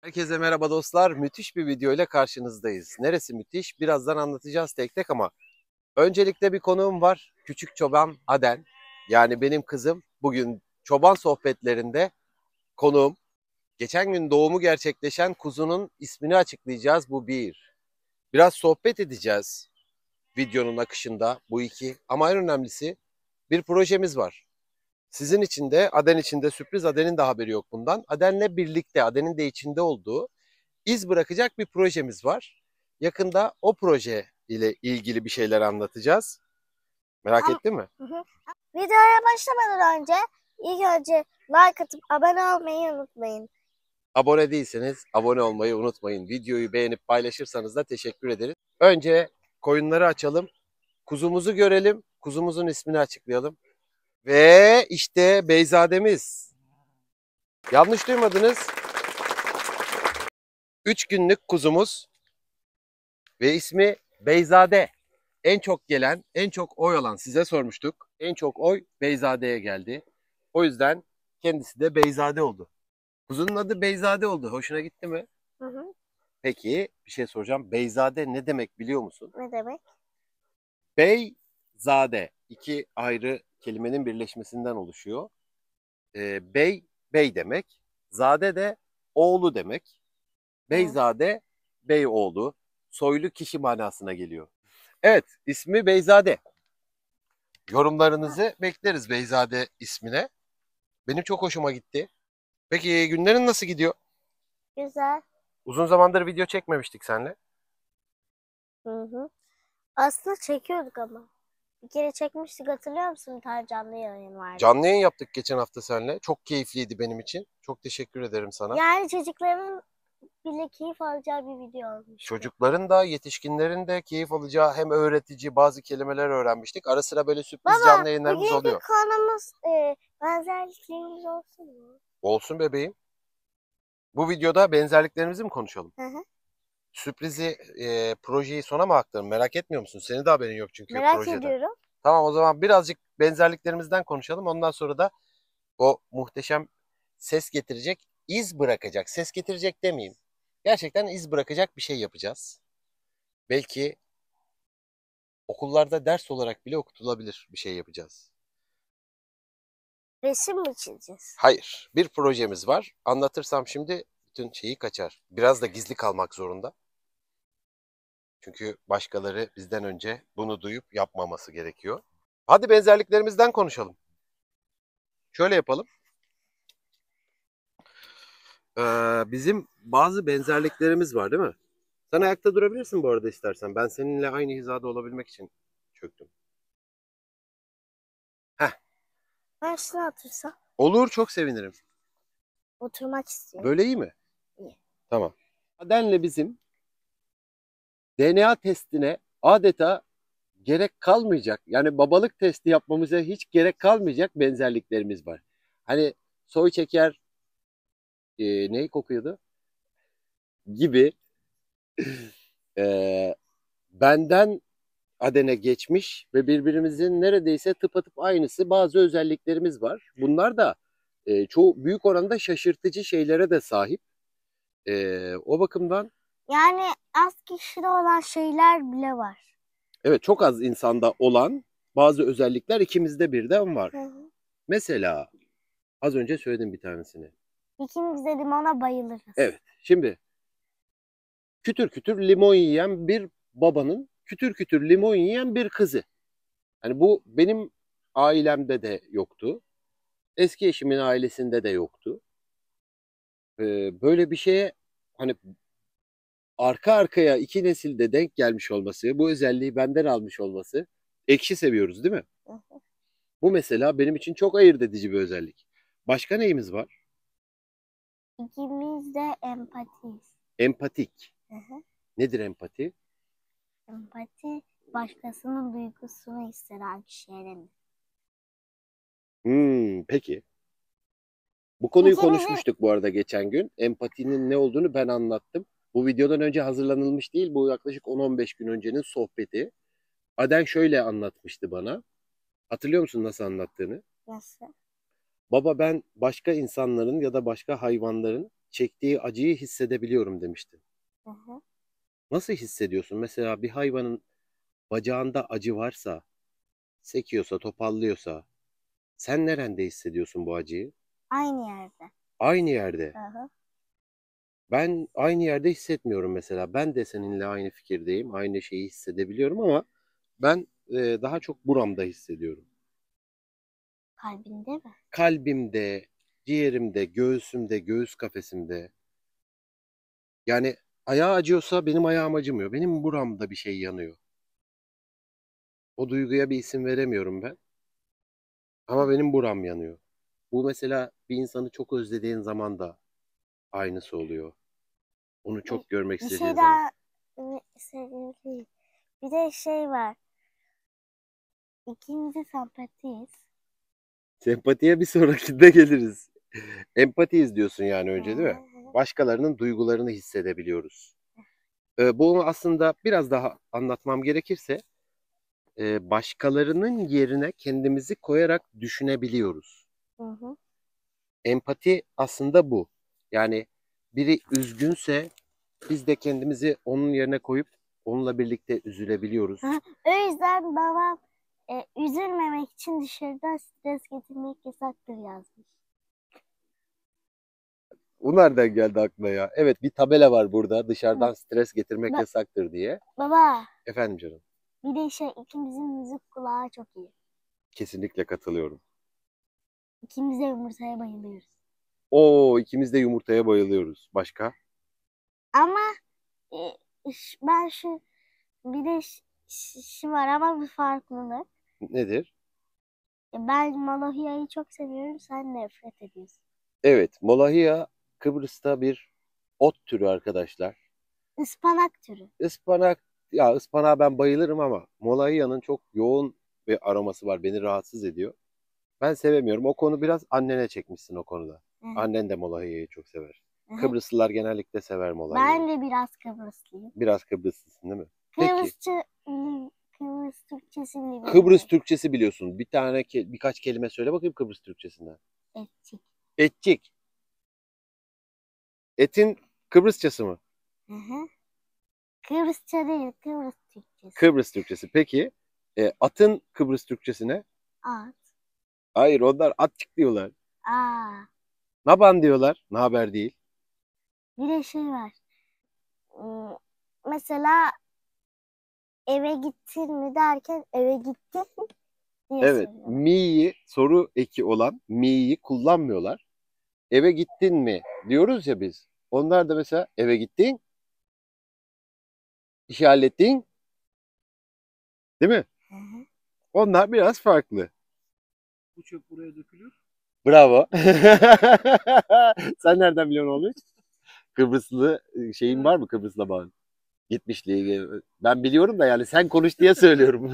Herkese merhaba dostlar. Müthiş bir video ile karşınızdayız. Neresi müthiş? Birazdan anlatacağız tek tek ama öncelikle bir konuğum var. Küçük çoban Aden. Yani benim kızım bugün çoban sohbetlerinde konuğum. Geçen gün doğumu gerçekleşen kuzunun ismini açıklayacağız. Bu bir. Biraz sohbet edeceğiz videonun akışında. Bu iki. Ama en önemlisi bir projemiz var. Sizin için de Aden için de sürpriz Aden'in de haberi yok bundan. Aden'le birlikte Aden'in de içinde olduğu iz bırakacak bir projemiz var. Yakında o proje ile ilgili bir şeyler anlatacağız. Merak Am- ah, ettin mi? Videoya başlamadan önce ilk önce like atıp abone olmayı unutmayın. Abone değilseniz abone olmayı unutmayın. Videoyu beğenip paylaşırsanız da teşekkür ederiz. Önce koyunları açalım. Kuzumuzu görelim. Kuzumuzun ismini açıklayalım. Ve işte Beyzademiz. Yanlış duymadınız. Üç günlük kuzumuz ve ismi Beyzade. En çok gelen, en çok oy olan size sormuştuk. En çok oy Beyzade'ye geldi. O yüzden kendisi de Beyzade oldu. Kuzunun adı Beyzade oldu. Hoşuna gitti mi? Hı hı. Peki bir şey soracağım. Beyzade ne demek biliyor musun? Ne demek? Beyzade. iki ayrı kelimenin birleşmesinden oluşuyor. E, bey, bey demek. Zade de oğlu demek. Beyzade, bey oğlu, soylu kişi manasına geliyor. Evet, ismi Beyzade. Yorumlarınızı bekleriz Beyzade ismine. Benim çok hoşuma gitti. Peki günlerin nasıl gidiyor? Güzel. Uzun zamandır video çekmemiştik seninle. Hı hı. Aslında çekiyorduk ama. Bir kere çekmiştik hatırlıyor musun? Bir tane canlı yayın vardı. Canlı yayın yaptık geçen hafta seninle. Çok keyifliydi benim için. Çok teşekkür ederim sana. Yani çocukların bile keyif alacağı bir video olmuş. Çocukların da yetişkinlerin de keyif alacağı hem öğretici bazı kelimeler öğrenmiştik. Ara sıra böyle sürpriz Baba, canlı yayınlarımız bugünkü oluyor. konumuz e, benzerliklerimiz olsun mu? Olsun bebeğim. Bu videoda benzerliklerimizi mi konuşalım? Hı hı sürprizi e, projeyi sona mı aktarım merak etmiyor musun? Senin de haberin yok çünkü Merak projeden. ediyorum. Tamam o zaman birazcık benzerliklerimizden konuşalım. Ondan sonra da o muhteşem ses getirecek, iz bırakacak. Ses getirecek demeyeyim. Gerçekten iz bırakacak bir şey yapacağız. Belki okullarda ders olarak bile okutulabilir bir şey yapacağız. Resim mi çizeceğiz? Hayır. Bir projemiz var. Anlatırsam şimdi bütün şeyi kaçar. Biraz da gizli kalmak zorunda. Çünkü başkaları bizden önce bunu duyup yapmaması gerekiyor. Hadi benzerliklerimizden konuşalım. Şöyle yapalım. Ee, bizim bazı benzerliklerimiz var değil mi? Sen ayakta durabilirsin bu arada istersen. Ben seninle aynı hizada olabilmek için çöktüm. Heh. Başla otursa. Olur çok sevinirim. Oturmak istiyorum. Böyle iyi mi? İyi. Tamam. Adenle bizim DNA testine adeta gerek kalmayacak. Yani babalık testi yapmamıza hiç gerek kalmayacak benzerliklerimiz var. Hani soy çeker e, neyi kokuyordu? Gibi e, benden adene geçmiş ve birbirimizin neredeyse tıpatıp aynısı bazı özelliklerimiz var. Bunlar da e, çoğu büyük oranda şaşırtıcı şeylere de sahip. E, o bakımdan yani az kişide olan şeyler bile var. Evet çok az insanda olan bazı özellikler ikimizde birden var. Hı hı. Mesela az önce söyledim bir tanesini. İkimiz de limona bayılırız. Evet şimdi kütür kütür limon yiyen bir babanın kütür kütür limon yiyen bir kızı. Hani bu benim ailemde de yoktu. Eski eşimin ailesinde de yoktu. Ee, böyle bir şeye hani arka arkaya iki nesilde denk gelmiş olması, bu özelliği benden almış olması ekşi seviyoruz değil mi? Bu mesela benim için çok ayırt edici bir özellik. Başka neyimiz var? İkimiz de empatiyiz. Empatik. Nedir empati? Empati başkasının duygusunu hisseden kişilerin. Hmm, peki. Bu konuyu İkimiz konuşmuştuk bu arada geçen gün. Empatinin ne olduğunu ben anlattım. Bu videodan önce hazırlanılmış değil. Bu yaklaşık 10-15 gün öncenin sohbeti. Aden şöyle anlatmıştı bana. Hatırlıyor musun nasıl anlattığını? Nasıl? Baba ben başka insanların ya da başka hayvanların çektiği acıyı hissedebiliyorum demişti. Nasıl hissediyorsun? Mesela bir hayvanın bacağında acı varsa, sekiyorsa, topallıyorsa sen nerede hissediyorsun bu acıyı? Aynı yerde. Aynı yerde. Hı hı. Ben aynı yerde hissetmiyorum mesela. Ben de seninle aynı fikirdeyim. Aynı şeyi hissedebiliyorum ama ben e, daha çok buramda hissediyorum. Kalbinde mi? Kalbimde, ciğerimde, göğsümde, göğüs kafesimde. Yani ayağı acıyorsa benim ayağım acımıyor. Benim buramda bir şey yanıyor. O duyguya bir isim veremiyorum ben. Ama benim buram yanıyor. Bu mesela bir insanı çok özlediğin zaman da aynısı oluyor. Onu çok görmek bir şey daha Bir de şey var. İkimiz de sempatiyiz. Sempatiye bir sonrakinde geliriz. Empatiyiz diyorsun yani önce değil mi? Başkalarının duygularını hissedebiliyoruz. Ee, bunu aslında biraz daha anlatmam gerekirse e, başkalarının yerine kendimizi koyarak düşünebiliyoruz. Hı hı. Empati aslında bu. Yani biri üzgünse biz de kendimizi onun yerine koyup onunla birlikte üzülebiliyoruz. o yüzden babam e, üzülmemek için dışarıdan stres getirmek yasaktır yazmış. O nereden geldi aklına ya? Evet bir tabela var burada dışarıdan stres getirmek Ba- yasaktır diye. Baba Efendim canım bir de şey ikimizin müzik kulağı çok iyi. kesinlikle katılıyorum. İkimiz de yumurtaya bayılıyoruz. O ikimiz de yumurtaya bayılıyoruz. Başka? Ama e, ben şu bir de şu var ama bir farklılık. Nedir? E, ben Malahiya'yı çok seviyorum. Sen nefret ediyorsun. Evet. Malahiya Kıbrıs'ta bir ot türü arkadaşlar. Ispanak türü. Ispanak ya ıspanağa ben bayılırım ama Malahiya'nın çok yoğun bir aroması var. Beni rahatsız ediyor. Ben sevemiyorum. O konu biraz annene çekmişsin o konuda. Annen de molahayı çok sever. Kıbrıslılar genellikle sever molahayı Ben de biraz Kıbrıslıyım. Biraz Kıbrıslısın değil mi? Peki. Kıbrıs Türkçesi mi Kıbrıs Türkçesi biliyorsun. Bir tane ke- birkaç kelime söyle bakayım Kıbrıs Türkçesinden. Etçik. Etçik. Etin Kıbrısçası mı? Hı hı. Kıbrısça değil, Kıbrıs Türkçesi. Kıbrıs Türkçesi. Peki e, atın Kıbrıs Türkçesi ne? At. Hayır onlar atçık diyorlar. Aa. Naban diyorlar. Ne haber değil. Bir de şey var. Hmm, mesela eve gittin mi derken eve gittin diye Evet. Mi'yi soru eki olan mi'yi kullanmıyorlar. Eve gittin mi diyoruz ya biz. Onlar da mesela eve gittin. İşi Değil mi? Hı hı. Onlar biraz farklı. Bu çöp buraya dökülür. Bravo. Sen nereden biliyorsun oğlum? Kıbrıslı e, şeyin var mı Kıbrıs'la bağlı? Gitmişliği. E, ben biliyorum da yani sen konuş diye söylüyorum.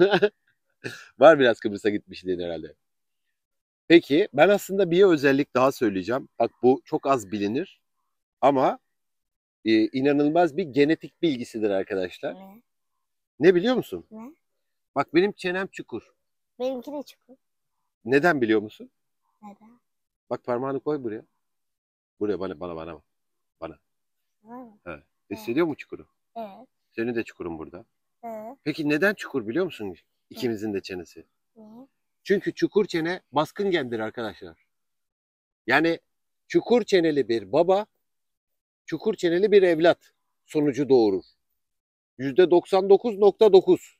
var biraz Kıbrıs'a gitmişliğin herhalde. Peki ben aslında bir özellik daha söyleyeceğim. Bak bu çok az bilinir ama e, inanılmaz bir genetik bilgisidir arkadaşlar. Ne? Ne biliyor musun? Ne? Bak benim çenem çukur. Benimki de çukur. Neden biliyor musun? Neden? Bak parmağını koy buraya. Buraya bana bana bana. Bana. Tamam. He. Hissediyor mu çukuru? Evet. Senin de çukurun burada. Evet. Peki neden çukur biliyor musun? İkimizin de çenesi. Niye? Çünkü çukur çene baskın gendir arkadaşlar. Yani çukur çeneli bir baba, çukur çeneli bir evlat sonucu doğurur. Yüzde 99.9.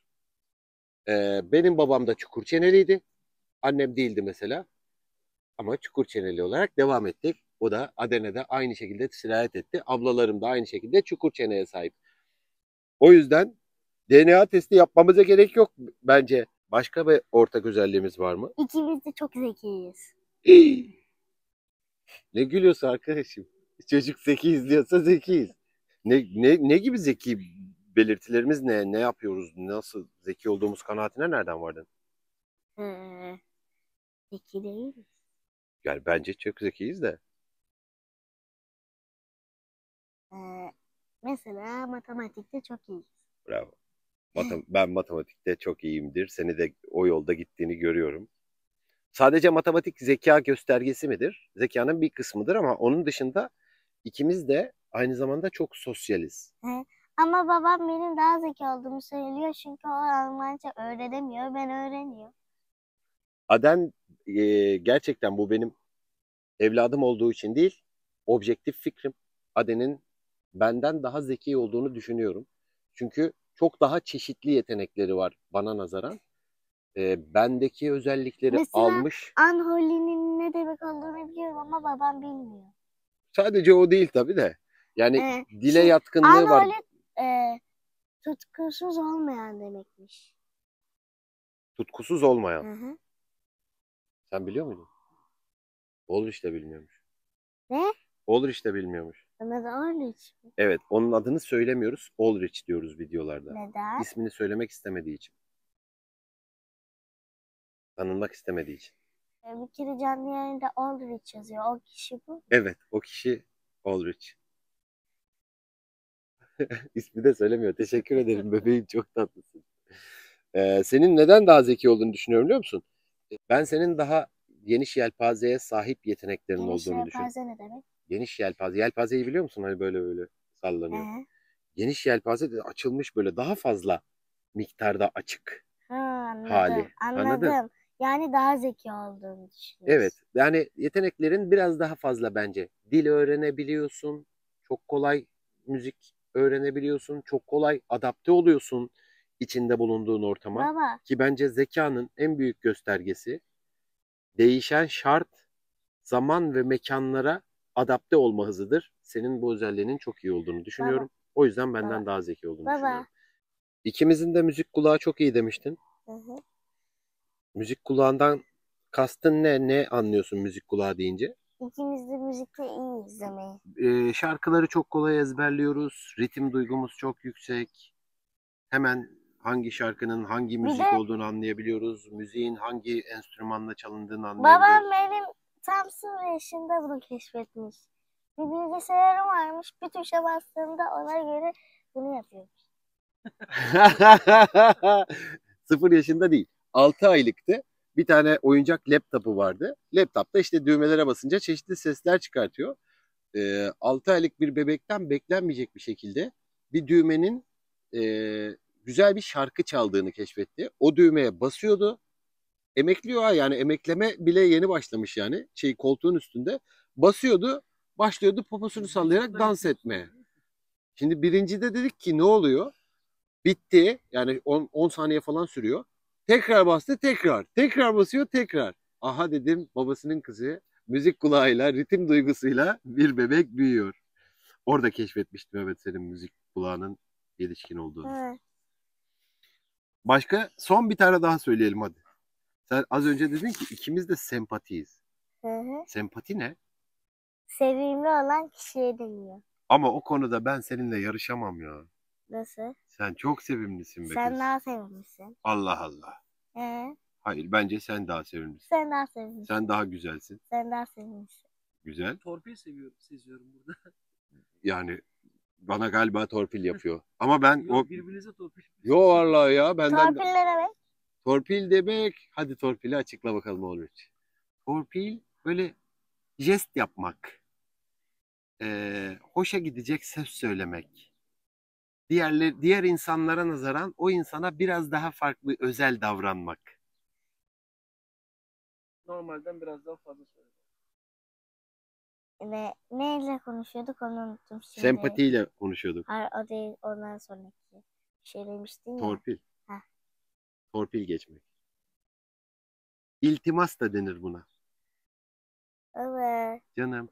Ee, benim babam da çukur çeneliydi. Annem değildi mesela. Ama çukur çeneli olarak devam ettik. O da Adene'de aynı şekilde sirayet etti. Ablalarım da aynı şekilde çukur çeneye sahip. O yüzden DNA testi yapmamıza gerek yok bence. Başka bir ortak özelliğimiz var mı? İkimiz de çok zekiyiz. ne gülüyorsun arkadaşım? Çocuk zeki izliyorsa zekiyiz. Ne, ne, ne gibi zeki belirtilerimiz ne? Ne yapıyoruz? Nasıl zeki olduğumuz kanaatine nereden vardın? Ee, zeki değiliz. Yani bence çok zekiyiz de. Ee, mesela matematikte çok iyiyiz. Bravo. Matem ben matematikte çok iyiyimdir. Seni de o yolda gittiğini görüyorum. Sadece matematik zeka göstergesi midir? Zekanın bir kısmıdır ama onun dışında ikimiz de aynı zamanda çok sosyaliz. Ama babam benim daha zeki olduğumu söylüyor çünkü o Almanca öğrenemiyor, ben öğreniyorum. Aden e, gerçekten bu benim evladım olduğu için değil, objektif fikrim. Aden'in benden daha zeki olduğunu düşünüyorum. Çünkü çok daha çeşitli yetenekleri var bana nazaran. E, bendeki özellikleri Mesela almış. Anholi'nin ne demek olduğunu biliyorum ama babam bilmiyor. Sadece o değil tabii de. Yani ee, dile şimdi, yatkınlığı anholi, var. Anholi e, tutkusuz olmayan demekmiş. Tutkusuz olmayan. Hı hı. Sen biliyor muydun? Olur işte bilmiyormuş. Ne? Olur işte bilmiyormuş. Anladı Olrich mi? Evet onun adını söylemiyoruz. Olrich diyoruz videolarda. Neden? İsmini söylemek istemediği için. Tanınmak istemediği için. E, Bir kere canlı yayında Olrich yazıyor. O kişi bu. Evet o kişi Olrich. İsmi de söylemiyor. Teşekkür ederim bebeğim çok tatlısın. Ee, senin neden daha zeki olduğunu düşünüyorum biliyor musun? Ben senin daha geniş yelpazeye sahip yeteneklerin Geniş olduğunu düşünüyorum. Geniş yelpaze ne demek? Geniş yelpaze. Yelpazeyi biliyor musun? Hani böyle böyle sallanıyor. Ee? Geniş yelpaze de açılmış böyle daha fazla miktarda açık. Ha, Hali. Anladım. Anladın? Yani daha zeki olduğunu düşünüyorsun. Evet. Yani yeteneklerin biraz daha fazla bence. Dil öğrenebiliyorsun. Çok kolay müzik öğrenebiliyorsun. Çok kolay adapte oluyorsun içinde bulunduğun ortama. Baba. Ki bence zekanın en büyük göstergesi değişen şart, zaman ve mekanlara adapte olma hızıdır. Senin bu özelliğinin çok iyi olduğunu düşünüyorum. Baba. O yüzden benden Baba. daha zeki olduğunu Baba. düşünüyorum. İkimizin de müzik kulağı çok iyi demiştin. Hı hı. Müzik kulağından kastın ne? Ne anlıyorsun müzik kulağı deyince? İkimiz de müzikle iyi izlemeyi. Ee, şarkıları çok kolay ezberliyoruz. Ritim duygumuz çok yüksek. Hemen hangi şarkının hangi müzik Bize- olduğunu anlayabiliyoruz. Müziğin hangi enstrümanla çalındığını anlayabiliyoruz. Babam benim tam sıfır yaşında bunu keşfetmiş. Bir bilgisayarı varmış. Bir tuşa bastığımda ona göre bunu yapıyor. Sıfır yaşında değil. 6 aylıktı. Bir tane oyuncak laptopu vardı. Laptopta işte düğmelere basınca çeşitli sesler çıkartıyor. Ee, 6 aylık bir bebekten beklenmeyecek bir şekilde bir düğmenin e, güzel bir şarkı çaldığını keşfetti. O düğmeye basıyordu. Emekliyor ha yani emekleme bile yeni başlamış yani şey koltuğun üstünde. Basıyordu başlıyordu poposunu sallayarak dans etmeye. Şimdi birincide dedik ki ne oluyor? Bitti yani 10 saniye falan sürüyor. Tekrar bastı tekrar. Tekrar basıyor tekrar. Aha dedim babasının kızı müzik kulağıyla, ritim duygusuyla bir bebek büyüyor. Orada keşfetmiştim evet senin müzik kulağının yetişkin olduğunu. Evet. Başka son bir tane daha söyleyelim hadi. Sen az önce dedin ki ikimiz de sempatiyiz. Hı hı. Sempati ne? Sevimli olan kişiye deniyor. Ama o konuda ben seninle yarışamam ya. Nasıl? Sen çok sevimlisin be Sen daha sevimlisin. Allah Allah. Ee, Hayır bence sen daha sevimlisin. sen daha sevimlisin. Sen daha güzelsin. Sen daha sevimlisin. Güzel. Torpil seviyorum, seziyorum burada. Yani bana galiba torpil yapıyor. Ama ben Yok, o birbirinize torpil. Yo vallahi ya benden Torpil demek? torpil demek. Hadi torpili açıkla bakalım Onurç. Torpil böyle jest yapmak. Ee, hoşa gidecek söz söylemek. Diğerler, diğer insanlara nazaran o insana biraz daha farklı özel davranmak. Normalden biraz daha fazla söylüyor ve neyle konuşuyorduk onu unuttum şimdi. Sempatiyle konuşuyorduk. Hayır o değil ondan sonraki şey demiştin ya. Torpil. Heh. Torpil geçmek. İltimas da denir buna. Evet. Canım.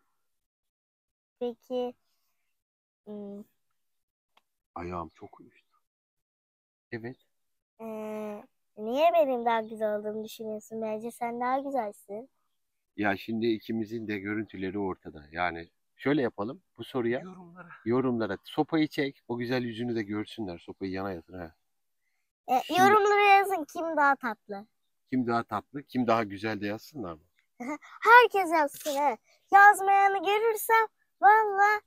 Peki. Hmm. Ayağım çok uyuştu. Evet. Ee, niye benim daha güzel olduğumu düşünüyorsun? Bence sen daha güzelsin. Ya şimdi ikimizin de görüntüleri ortada. Yani şöyle yapalım bu soruya. Yorumlara. Yorumlara. Sopayı çek. O güzel yüzünü de görsünler. Sopayı yana yatır. Ha. E, yorumlara yazın kim daha tatlı. Kim daha tatlı, kim daha güzel de yazsınlar mı? Herkes yazsın. He. Yazmayanı görürsem valla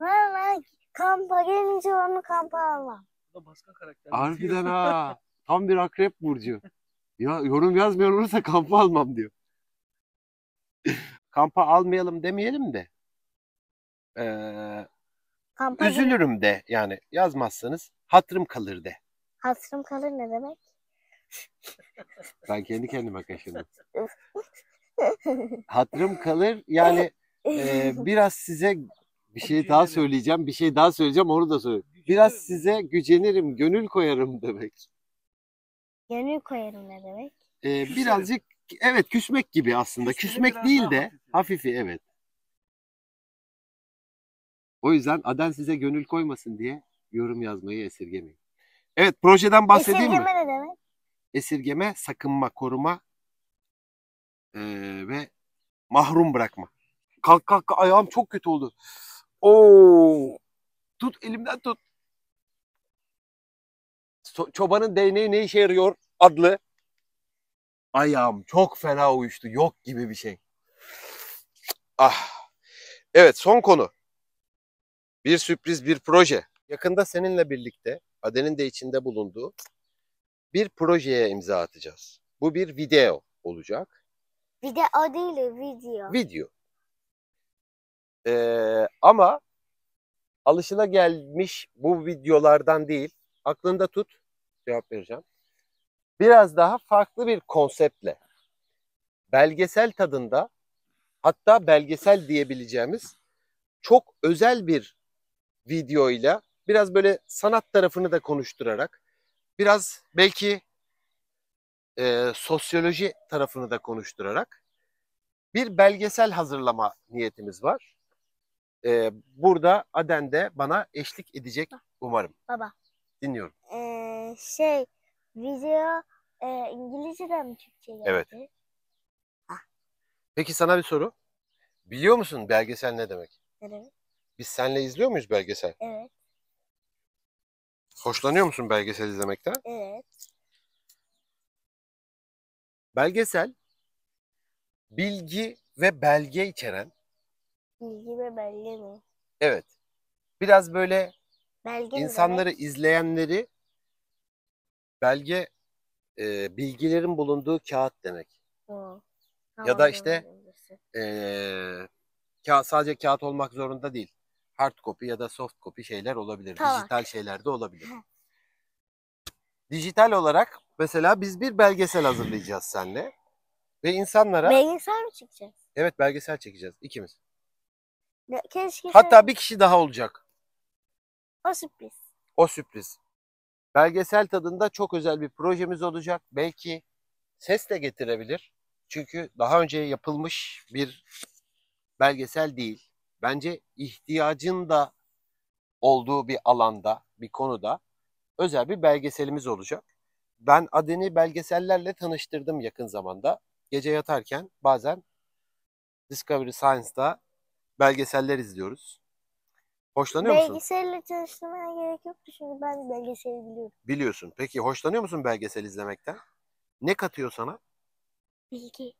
valla kampa gelince onu kampa almam. Bu da başka karakter. Harbiden ha. Tam bir akrep burcu. Ya yorum yazmıyor olursa kampa almam diyor kampa almayalım demeyelim de e, kampa üzülürüm de yani yazmazsanız hatırım kalır de. Hatırım kalır ne demek? Ben kendi kendime kaşındım. hatırım kalır yani e, biraz size bir şey daha söyleyeceğim, bir şey daha söyleyeceğim onu da söyle Biraz size gücenirim, gönül koyarım demek. Gönül koyarım ne demek? Ee, birazcık evet küsmek gibi aslında. Küsmek, küsmek değil de hafifi evet. O yüzden Aden size gönül koymasın diye yorum yazmayı esirgemeyin. Evet projeden bahsedeyim Esirgeme mi? Esirgeme ne demek? Esirgeme, sakınma, koruma ee, ve mahrum bırakma. Kalk kalk ayağım çok kötü oldu. Oo! Tut elimden tut. Çobanın değneği ne işe yarıyor adlı ayağım çok fena uyuştu. Yok gibi bir şey. Ah. Evet son konu. Bir sürpriz bir proje. Yakında seninle birlikte Aden'in de içinde bulunduğu bir projeye imza atacağız. Bu bir video olacak. Video değil, video. Video. Ee, ama alışıla gelmiş bu videolardan değil. Aklında tut. Cevap vereceğim biraz daha farklı bir konseptle belgesel tadında hatta belgesel diyebileceğimiz çok özel bir videoyla biraz böyle sanat tarafını da konuşturarak biraz belki e, sosyoloji tarafını da konuşturarak bir belgesel hazırlama niyetimiz var. E, burada de bana eşlik edecek umarım. Baba. Dinliyorum. Ee, şey video e, ee, İngilizce'den mi Türkçe'ye geldi? Evet. Ah. Peki sana bir soru. Biliyor musun belgesel ne demek? Ne Biz senle izliyor muyuz belgesel? Evet. Hoşlanıyor musun belgesel izlemekten? Evet. Belgesel bilgi ve belge içeren. Bilgi ve belge mi? Evet. Biraz böyle Belge insanları izleyenleri belge e, bilgilerin bulunduğu kağıt demek. Oo. ya da işte e, kağıt, sadece kağıt olmak zorunda değil. Hard copy ya da soft copy şeyler olabilir. Tamam. Dijital şeyler de olabilir. Dijital olarak mesela biz bir belgesel hazırlayacağız seninle. Ve insanlara... Belgesel mi çekeceğiz? Evet belgesel çekeceğiz ikimiz. keşke Hatta bir kişi daha olacak. O sürpriz. O sürpriz. Belgesel tadında çok özel bir projemiz olacak. Belki ses de getirebilir. Çünkü daha önce yapılmış bir belgesel değil. Bence ihtiyacın da olduğu bir alanda, bir konuda özel bir belgeselimiz olacak. Ben Aden'i belgesellerle tanıştırdım yakın zamanda. Gece yatarken bazen Discovery Science'da belgeseller izliyoruz. Hoşlanıyor musun? Belgesel'le çalışmaya gerek yok şimdi ben belgeseli biliyorum. Biliyorsun. Peki hoşlanıyor musun belgesel izlemekten? Ne katıyor sana? Bilgi.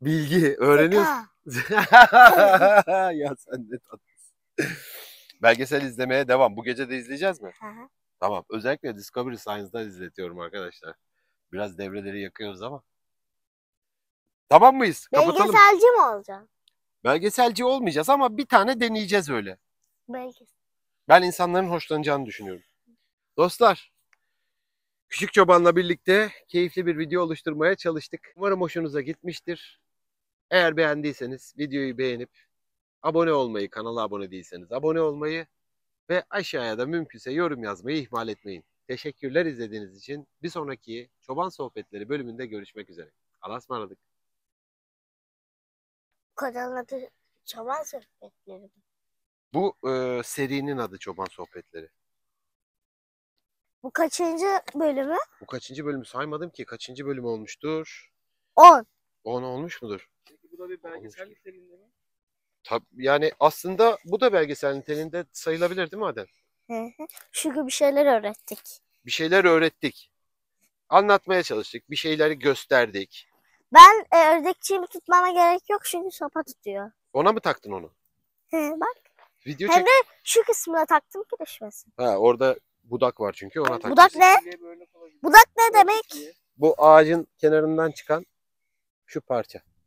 Bilgi. Öğreniyorsun. ya sen ne tatlısın. belgesel izlemeye devam. Bu gece de izleyeceğiz mi? Hı hı. Tamam. Özellikle Discovery Science'da izletiyorum arkadaşlar. Biraz devreleri yakıyoruz ama. Tamam mıyız? Kapatalım. Belgeselci mi olacağım? Belgeselci olmayacağız ama bir tane deneyeceğiz öyle. Belki. Ben insanların hoşlanacağını düşünüyorum. Dostlar, Küçük Çoban'la birlikte keyifli bir video oluşturmaya çalıştık. Umarım hoşunuza gitmiştir. Eğer beğendiyseniz videoyu beğenip abone olmayı, kanala abone değilseniz abone olmayı ve aşağıya da mümkünse yorum yazmayı ihmal etmeyin. Teşekkürler izlediğiniz için. Bir sonraki Çoban Sohbetleri bölümünde görüşmek üzere. Allah'a ısmarladık. Kanalın adı Çoban Sohbetleri bu e, serinin adı Çoban Sohbetleri. Bu kaçıncı bölümü? Bu kaçıncı bölümü saymadım ki. Kaçıncı bölüm olmuştur? 10. 10 olmuş mudur? Peki bu da bir belgesel niteliğinde mi? Tab yani aslında bu da belgesel niteliğinde sayılabilir değil mi Adem? Hı hı. Çünkü bir şeyler öğrettik. Bir şeyler öğrettik. Anlatmaya çalıştık. Bir şeyleri gösterdik. Ben e, ördekçiğimi tutmama gerek yok çünkü sopa tutuyor. Ona mı taktın onu? Hı, bak. Video Hem çek... de şu kısmına taktım ki düşmesin. Ha orada budak var çünkü ona taktım. Budak ne? Budak ne demek? Bu ağacın kenarından çıkan şu parça.